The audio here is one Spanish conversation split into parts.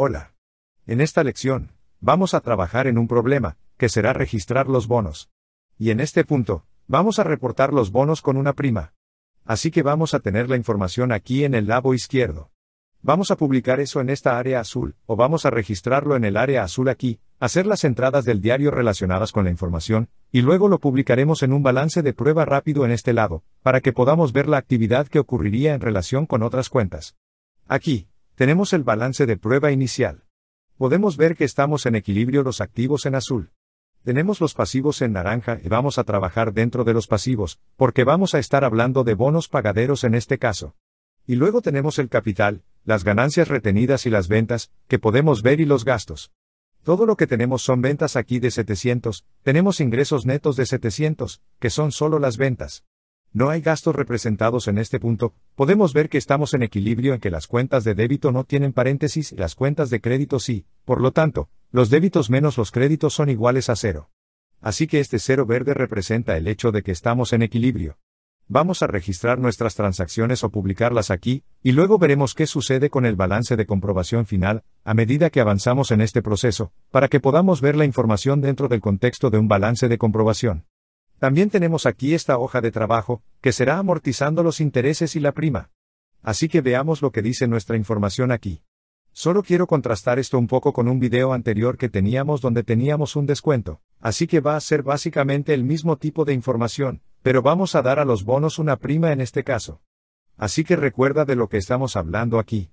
Hola. En esta lección, vamos a trabajar en un problema, que será registrar los bonos. Y en este punto, vamos a reportar los bonos con una prima. Así que vamos a tener la información aquí en el lado izquierdo. Vamos a publicar eso en esta área azul, o vamos a registrarlo en el área azul aquí, hacer las entradas del diario relacionadas con la información, y luego lo publicaremos en un balance de prueba rápido en este lado, para que podamos ver la actividad que ocurriría en relación con otras cuentas. Aquí, tenemos el balance de prueba inicial. Podemos ver que estamos en equilibrio los activos en azul. Tenemos los pasivos en naranja y vamos a trabajar dentro de los pasivos, porque vamos a estar hablando de bonos pagaderos en este caso. Y luego tenemos el capital, las ganancias retenidas y las ventas, que podemos ver y los gastos. Todo lo que tenemos son ventas aquí de 700, tenemos ingresos netos de 700, que son solo las ventas no hay gastos representados en este punto, podemos ver que estamos en equilibrio en que las cuentas de débito no tienen paréntesis y las cuentas de crédito sí, por lo tanto, los débitos menos los créditos son iguales a cero. Así que este cero verde representa el hecho de que estamos en equilibrio. Vamos a registrar nuestras transacciones o publicarlas aquí, y luego veremos qué sucede con el balance de comprobación final, a medida que avanzamos en este proceso, para que podamos ver la información dentro del contexto de un balance de comprobación. También tenemos aquí esta hoja de trabajo, que será amortizando los intereses y la prima. Así que veamos lo que dice nuestra información aquí. Solo quiero contrastar esto un poco con un video anterior que teníamos donde teníamos un descuento, así que va a ser básicamente el mismo tipo de información, pero vamos a dar a los bonos una prima en este caso. Así que recuerda de lo que estamos hablando aquí.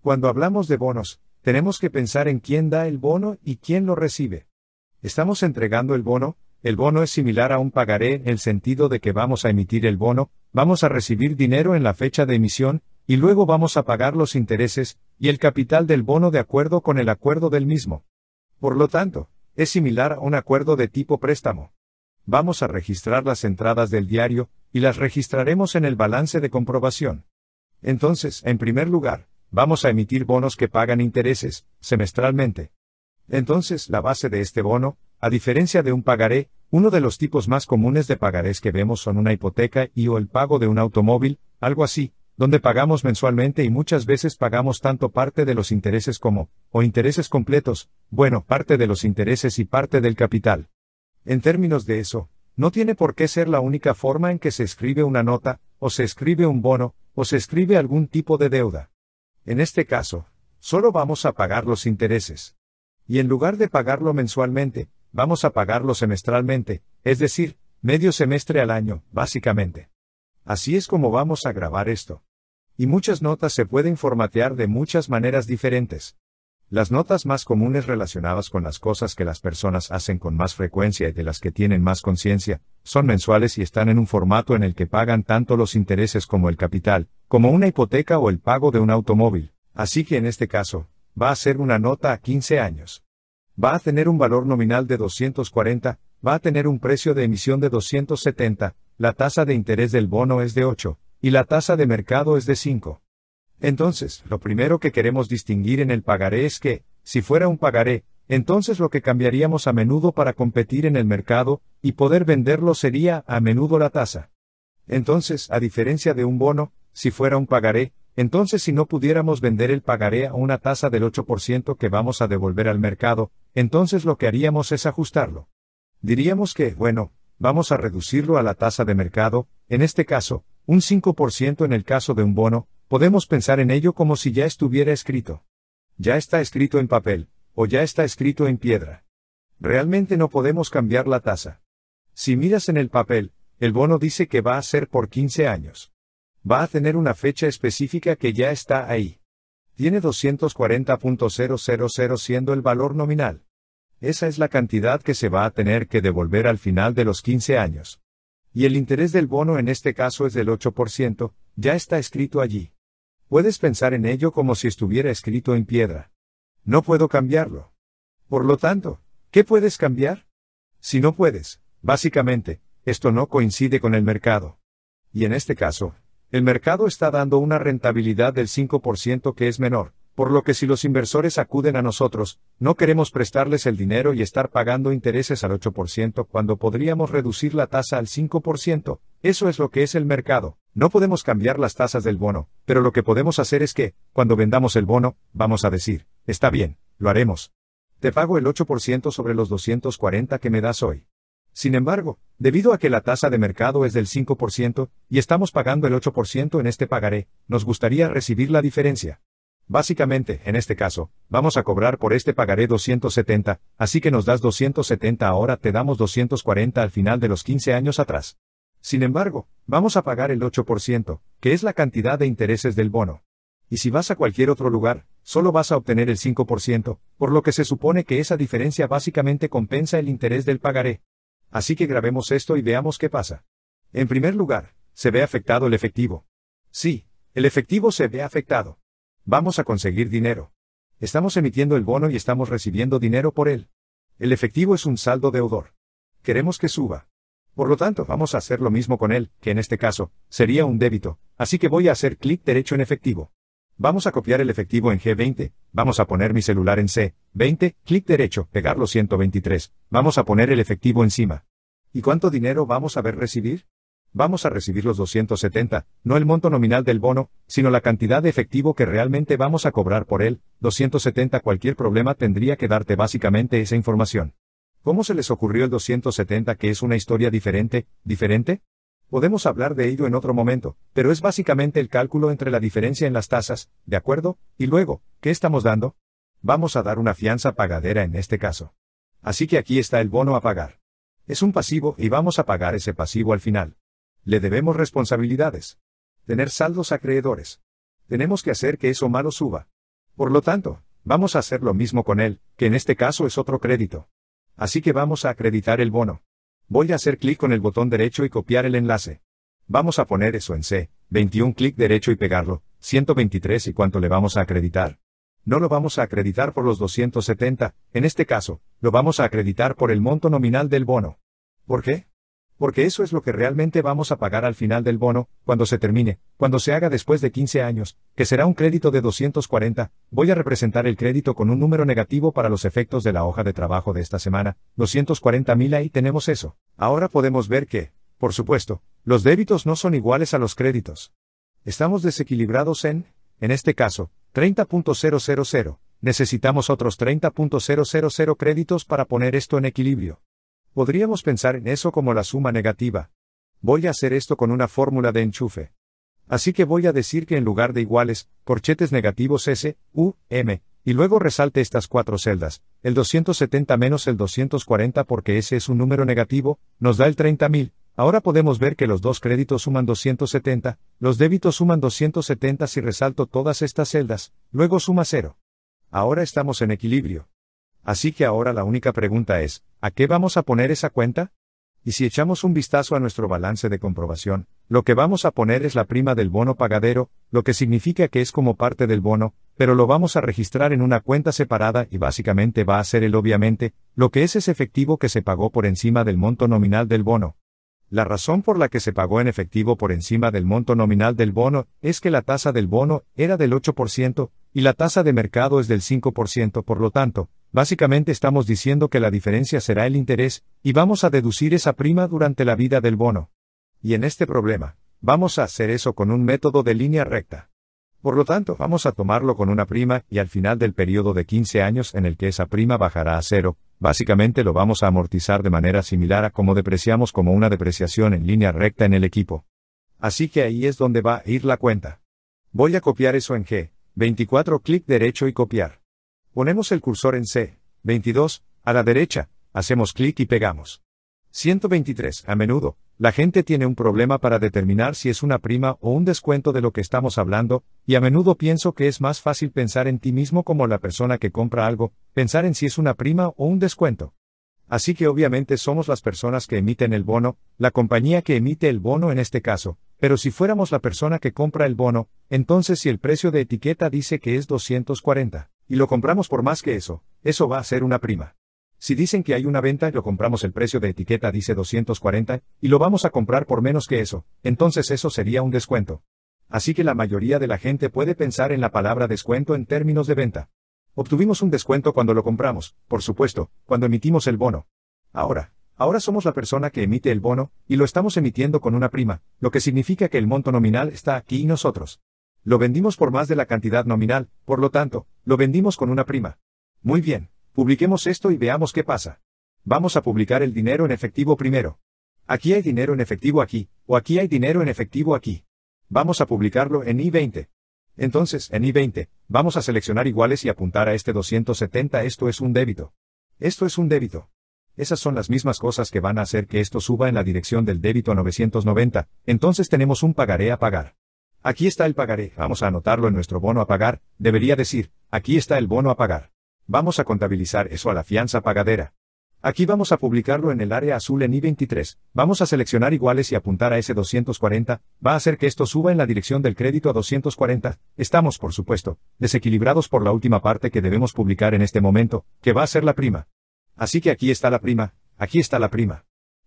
Cuando hablamos de bonos, tenemos que pensar en quién da el bono y quién lo recibe. Estamos entregando el bono, el bono es similar a un pagaré en el sentido de que vamos a emitir el bono, vamos a recibir dinero en la fecha de emisión, y luego vamos a pagar los intereses, y el capital del bono de acuerdo con el acuerdo del mismo. Por lo tanto, es similar a un acuerdo de tipo préstamo. Vamos a registrar las entradas del diario, y las registraremos en el balance de comprobación. Entonces, en primer lugar, vamos a emitir bonos que pagan intereses, semestralmente. Entonces, la base de este bono, a diferencia de un pagaré, uno de los tipos más comunes de pagarés que vemos son una hipoteca y o el pago de un automóvil, algo así, donde pagamos mensualmente y muchas veces pagamos tanto parte de los intereses como, o intereses completos, bueno, parte de los intereses y parte del capital. En términos de eso, no tiene por qué ser la única forma en que se escribe una nota, o se escribe un bono, o se escribe algún tipo de deuda. En este caso, solo vamos a pagar los intereses. Y en lugar de pagarlo mensualmente, vamos a pagarlo semestralmente, es decir, medio semestre al año, básicamente. Así es como vamos a grabar esto. Y muchas notas se pueden formatear de muchas maneras diferentes. Las notas más comunes relacionadas con las cosas que las personas hacen con más frecuencia y de las que tienen más conciencia, son mensuales y están en un formato en el que pagan tanto los intereses como el capital, como una hipoteca o el pago de un automóvil. Así que en este caso, va a ser una nota a 15 años va a tener un valor nominal de 240, va a tener un precio de emisión de 270, la tasa de interés del bono es de 8, y la tasa de mercado es de 5. Entonces, lo primero que queremos distinguir en el pagaré es que, si fuera un pagaré, entonces lo que cambiaríamos a menudo para competir en el mercado y poder venderlo sería a menudo la tasa. Entonces, a diferencia de un bono, si fuera un pagaré, entonces si no pudiéramos vender el pagaré a una tasa del 8% que vamos a devolver al mercado, entonces lo que haríamos es ajustarlo. Diríamos que, bueno, vamos a reducirlo a la tasa de mercado, en este caso, un 5% en el caso de un bono, podemos pensar en ello como si ya estuviera escrito. Ya está escrito en papel, o ya está escrito en piedra. Realmente no podemos cambiar la tasa. Si miras en el papel, el bono dice que va a ser por 15 años. Va a tener una fecha específica que ya está ahí tiene 240.000 siendo el valor nominal. Esa es la cantidad que se va a tener que devolver al final de los 15 años. Y el interés del bono en este caso es del 8%, ya está escrito allí. Puedes pensar en ello como si estuviera escrito en piedra. No puedo cambiarlo. Por lo tanto, ¿qué puedes cambiar? Si no puedes, básicamente, esto no coincide con el mercado. Y en este caso, el mercado está dando una rentabilidad del 5% que es menor, por lo que si los inversores acuden a nosotros, no queremos prestarles el dinero y estar pagando intereses al 8% cuando podríamos reducir la tasa al 5%, eso es lo que es el mercado. No podemos cambiar las tasas del bono, pero lo que podemos hacer es que, cuando vendamos el bono, vamos a decir, está bien, lo haremos. Te pago el 8% sobre los 240 que me das hoy. Sin embargo, debido a que la tasa de mercado es del 5% y estamos pagando el 8% en este pagaré, nos gustaría recibir la diferencia. Básicamente, en este caso, vamos a cobrar por este pagaré 270, así que nos das 270 ahora, te damos 240 al final de los 15 años atrás. Sin embargo, vamos a pagar el 8%, que es la cantidad de intereses del bono. Y si vas a cualquier otro lugar, solo vas a obtener el 5%, por lo que se supone que esa diferencia básicamente compensa el interés del pagaré. Así que grabemos esto y veamos qué pasa. En primer lugar, se ve afectado el efectivo. Sí, el efectivo se ve afectado. Vamos a conseguir dinero. Estamos emitiendo el bono y estamos recibiendo dinero por él. El efectivo es un saldo deudor. Queremos que suba. Por lo tanto, vamos a hacer lo mismo con él, que en este caso, sería un débito, así que voy a hacer clic derecho en efectivo. Vamos a copiar el efectivo en G20, vamos a poner mi celular en C20, clic derecho, pegar los 123, vamos a poner el efectivo encima. ¿Y cuánto dinero vamos a ver recibir? Vamos a recibir los 270, no el monto nominal del bono, sino la cantidad de efectivo que realmente vamos a cobrar por él, 270 cualquier problema tendría que darte básicamente esa información. ¿Cómo se les ocurrió el 270 que es una historia diferente, diferente? Podemos hablar de ello en otro momento, pero es básicamente el cálculo entre la diferencia en las tasas, ¿de acuerdo? Y luego, ¿qué estamos dando? Vamos a dar una fianza pagadera en este caso. Así que aquí está el bono a pagar. Es un pasivo y vamos a pagar ese pasivo al final. Le debemos responsabilidades. Tener saldos acreedores. Tenemos que hacer que eso malo suba. Por lo tanto, vamos a hacer lo mismo con él, que en este caso es otro crédito. Así que vamos a acreditar el bono. Voy a hacer clic con el botón derecho y copiar el enlace. Vamos a poner eso en C, 21 clic derecho y pegarlo, 123 y cuánto le vamos a acreditar. No lo vamos a acreditar por los 270, en este caso, lo vamos a acreditar por el monto nominal del bono. ¿Por qué? porque eso es lo que realmente vamos a pagar al final del bono, cuando se termine, cuando se haga después de 15 años, que será un crédito de 240, voy a representar el crédito con un número negativo para los efectos de la hoja de trabajo de esta semana, 240.000 ahí tenemos eso. Ahora podemos ver que, por supuesto, los débitos no son iguales a los créditos. Estamos desequilibrados en, en este caso, 30.000, necesitamos otros 30.000 créditos para poner esto en equilibrio. Podríamos pensar en eso como la suma negativa. Voy a hacer esto con una fórmula de enchufe. Así que voy a decir que en lugar de iguales, corchetes negativos S, U, M, y luego resalte estas cuatro celdas, el 270 menos el 240 porque ese es un número negativo, nos da el 30.000, ahora podemos ver que los dos créditos suman 270, los débitos suman 270 si resalto todas estas celdas, luego suma 0. Ahora estamos en equilibrio. Así que ahora la única pregunta es, ¿a qué vamos a poner esa cuenta? Y si echamos un vistazo a nuestro balance de comprobación, lo que vamos a poner es la prima del bono pagadero, lo que significa que es como parte del bono, pero lo vamos a registrar en una cuenta separada y básicamente va a ser el obviamente, lo que es ese efectivo que se pagó por encima del monto nominal del bono. La razón por la que se pagó en efectivo por encima del monto nominal del bono es que la tasa del bono era del 8% y la tasa de mercado es del 5%, por lo tanto, Básicamente estamos diciendo que la diferencia será el interés, y vamos a deducir esa prima durante la vida del bono. Y en este problema, vamos a hacer eso con un método de línea recta. Por lo tanto, vamos a tomarlo con una prima y al final del periodo de 15 años en el que esa prima bajará a cero, básicamente lo vamos a amortizar de manera similar a como depreciamos como una depreciación en línea recta en el equipo. Así que ahí es donde va a ir la cuenta. Voy a copiar eso en G, 24 clic derecho y copiar. Ponemos el cursor en C, 22, a la derecha, hacemos clic y pegamos. 123. A menudo, la gente tiene un problema para determinar si es una prima o un descuento de lo que estamos hablando, y a menudo pienso que es más fácil pensar en ti mismo como la persona que compra algo, pensar en si es una prima o un descuento. Así que obviamente somos las personas que emiten el bono, la compañía que emite el bono en este caso, pero si fuéramos la persona que compra el bono, entonces si el precio de etiqueta dice que es 240, y lo compramos por más que eso, eso va a ser una prima. Si dicen que hay una venta y lo compramos el precio de etiqueta dice 240, y lo vamos a comprar por menos que eso, entonces eso sería un descuento. Así que la mayoría de la gente puede pensar en la palabra descuento en términos de venta. Obtuvimos un descuento cuando lo compramos, por supuesto, cuando emitimos el bono. Ahora, ahora somos la persona que emite el bono, y lo estamos emitiendo con una prima, lo que significa que el monto nominal está aquí y nosotros. Lo vendimos por más de la cantidad nominal, por lo tanto, lo vendimos con una prima. Muy bien, publiquemos esto y veamos qué pasa. Vamos a publicar el dinero en efectivo primero. Aquí hay dinero en efectivo aquí, o aquí hay dinero en efectivo aquí. Vamos a publicarlo en I20. Entonces, en I20, vamos a seleccionar iguales y apuntar a este 270, esto es un débito. Esto es un débito. Esas son las mismas cosas que van a hacer que esto suba en la dirección del débito a 990, entonces tenemos un pagaré a pagar. Aquí está el pagaré, vamos a anotarlo en nuestro bono a pagar, debería decir, aquí está el bono a pagar. Vamos a contabilizar eso a la fianza pagadera. Aquí vamos a publicarlo en el área azul en I23, vamos a seleccionar iguales y apuntar a ese 240, va a hacer que esto suba en la dirección del crédito a 240, estamos por supuesto, desequilibrados por la última parte que debemos publicar en este momento, que va a ser la prima. Así que aquí está la prima, aquí está la prima.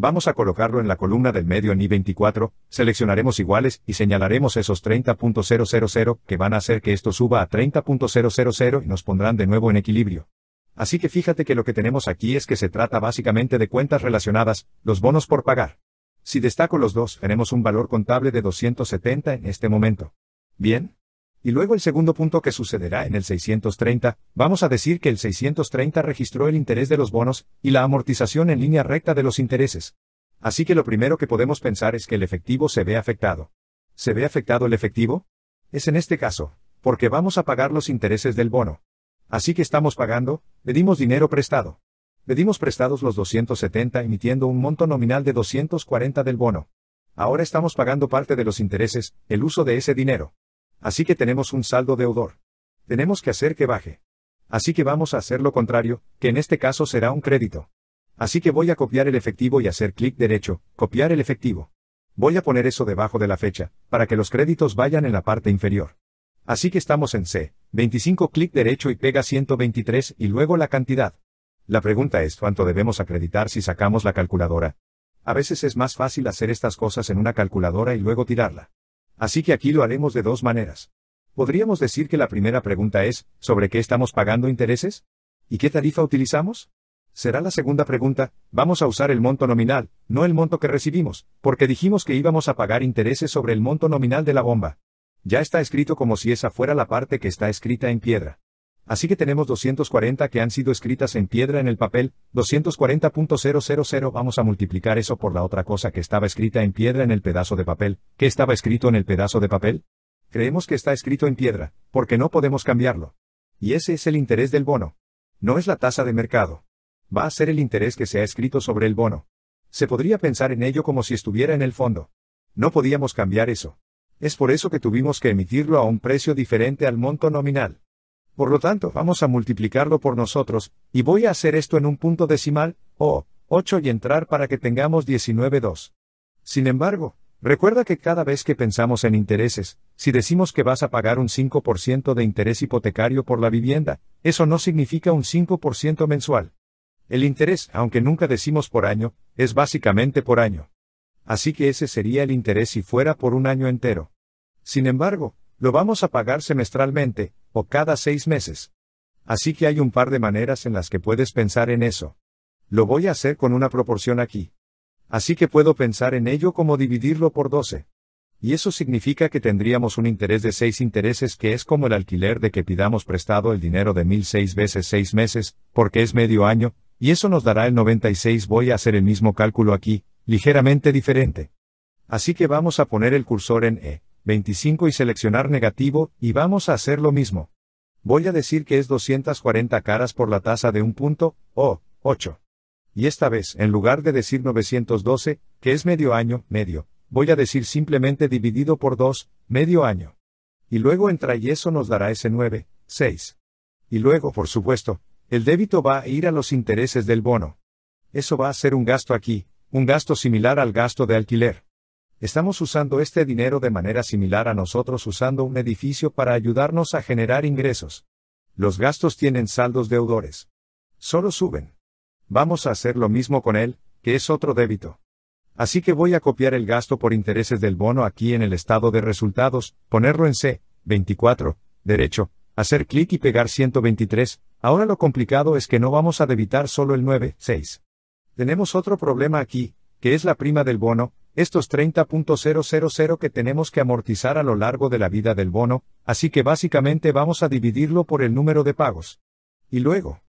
Vamos a colocarlo en la columna del medio en I24, seleccionaremos iguales y señalaremos esos 30.000 que van a hacer que esto suba a 30.000 y nos pondrán de nuevo en equilibrio. Así que fíjate que lo que tenemos aquí es que se trata básicamente de cuentas relacionadas, los bonos por pagar. Si destaco los dos, tenemos un valor contable de 270 en este momento. Bien, y luego el segundo punto que sucederá en el 630, vamos a decir que el 630 registró el interés de los bonos, y la amortización en línea recta de los intereses. Así que lo primero que podemos pensar es que el efectivo se ve afectado. ¿Se ve afectado el efectivo? Es en este caso, porque vamos a pagar los intereses del bono. Así que estamos pagando, pedimos dinero prestado. Pedimos prestados los 270 emitiendo un monto nominal de 240 del bono. Ahora estamos pagando parte de los intereses, el uso de ese dinero. Así que tenemos un saldo deudor. Tenemos que hacer que baje. Así que vamos a hacer lo contrario, que en este caso será un crédito. Así que voy a copiar el efectivo y hacer clic derecho, copiar el efectivo. Voy a poner eso debajo de la fecha, para que los créditos vayan en la parte inferior. Así que estamos en C, 25 clic derecho y pega 123 y luego la cantidad. La pregunta es cuánto debemos acreditar si sacamos la calculadora. A veces es más fácil hacer estas cosas en una calculadora y luego tirarla. Así que aquí lo haremos de dos maneras. Podríamos decir que la primera pregunta es, ¿sobre qué estamos pagando intereses? ¿Y qué tarifa utilizamos? Será la segunda pregunta, vamos a usar el monto nominal, no el monto que recibimos, porque dijimos que íbamos a pagar intereses sobre el monto nominal de la bomba. Ya está escrito como si esa fuera la parte que está escrita en piedra. Así que tenemos 240 que han sido escritas en piedra en el papel, 240.000, vamos a multiplicar eso por la otra cosa que estaba escrita en piedra en el pedazo de papel. ¿Qué estaba escrito en el pedazo de papel? Creemos que está escrito en piedra, porque no podemos cambiarlo. Y ese es el interés del bono. No es la tasa de mercado. Va a ser el interés que se ha escrito sobre el bono. Se podría pensar en ello como si estuviera en el fondo. No podíamos cambiar eso. Es por eso que tuvimos que emitirlo a un precio diferente al monto nominal. Por lo tanto, vamos a multiplicarlo por nosotros, y voy a hacer esto en un punto decimal, o, 8 y entrar para que tengamos 19.2. Sin embargo, recuerda que cada vez que pensamos en intereses, si decimos que vas a pagar un 5% de interés hipotecario por la vivienda, eso no significa un 5% mensual. El interés, aunque nunca decimos por año, es básicamente por año. Así que ese sería el interés si fuera por un año entero. Sin embargo, lo vamos a pagar semestralmente, cada seis meses. Así que hay un par de maneras en las que puedes pensar en eso. Lo voy a hacer con una proporción aquí. Así que puedo pensar en ello como dividirlo por 12. Y eso significa que tendríamos un interés de seis intereses que es como el alquiler de que pidamos prestado el dinero de seis veces seis meses, porque es medio año, y eso nos dará el 96. Voy a hacer el mismo cálculo aquí, ligeramente diferente. Así que vamos a poner el cursor en E. 25 y seleccionar negativo, y vamos a hacer lo mismo. Voy a decir que es 240 caras por la tasa de un punto, o, 8. Y esta vez, en lugar de decir 912, que es medio año, medio, voy a decir simplemente dividido por 2, medio año. Y luego entra y eso nos dará ese 9, 6. Y luego, por supuesto, el débito va a ir a los intereses del bono. Eso va a ser un gasto aquí, un gasto similar al gasto de alquiler. Estamos usando este dinero de manera similar a nosotros usando un edificio para ayudarnos a generar ingresos. Los gastos tienen saldos deudores. Solo suben. Vamos a hacer lo mismo con él, que es otro débito. Así que voy a copiar el gasto por intereses del bono aquí en el estado de resultados, ponerlo en C, 24, derecho, hacer clic y pegar 123, ahora lo complicado es que no vamos a debitar solo el 9, 6. Tenemos otro problema aquí, que es la prima del bono, estos 30.000 que tenemos que amortizar a lo largo de la vida del bono, así que básicamente vamos a dividirlo por el número de pagos. Y luego,